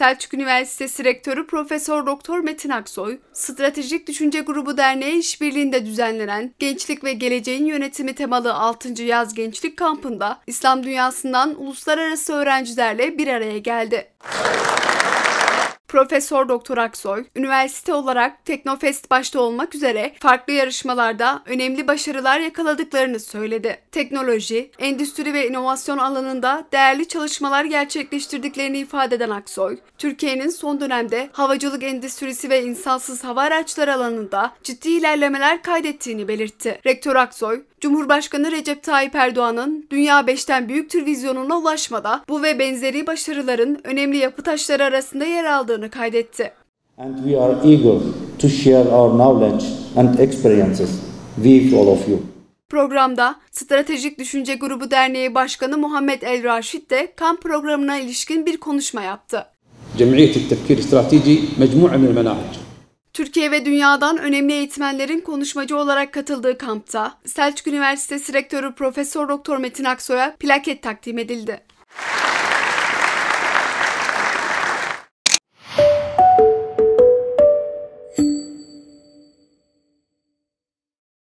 Selçuk Üniversitesi Rektörü Profesör Doktor Metin Aksoy, Stratejik Düşünce Grubu Derneği işbirliğinde düzenlenen Gençlik ve Geleceğin Yönetimi temalı 6. Yaz Gençlik Kampı'nda İslam dünyasından uluslararası öğrencilerle bir araya geldi. Profesör Doktor Aksoy, üniversite olarak Teknofest başta olmak üzere farklı yarışmalarda önemli başarılar yakaladıklarını söyledi. Teknoloji, endüstri ve inovasyon alanında değerli çalışmalar gerçekleştirdiklerini ifade eden Aksoy, Türkiye'nin son dönemde havacılık endüstrisi ve insansız hava araçları alanında ciddi ilerlemeler kaydettiğini belirtti. Rektör Aksoy, Cumhurbaşkanı Recep Tayyip Erdoğan'ın Dünya Beşten Büyük büyüktür vizyonuna ulaşmada bu ve benzeri başarıların önemli yapı taşları arasında yer aldığını kaydetti. And we are eager to share our knowledge and experiences with all of you. Programda Stratejik Düşünce Grubu Derneği Başkanı Muhammed El Raşit de kamp programına ilişkin bir konuşma yaptı. Cemiyet Tefkir Strateji mecmu'a min menahec. Türkiye ve dünyadan önemli eğitmenlerin konuşmacı olarak katıldığı kampta Selçuk Üniversitesi Rektörü Profesör Doktor Metin Aksoy'a plaket takdim edildi.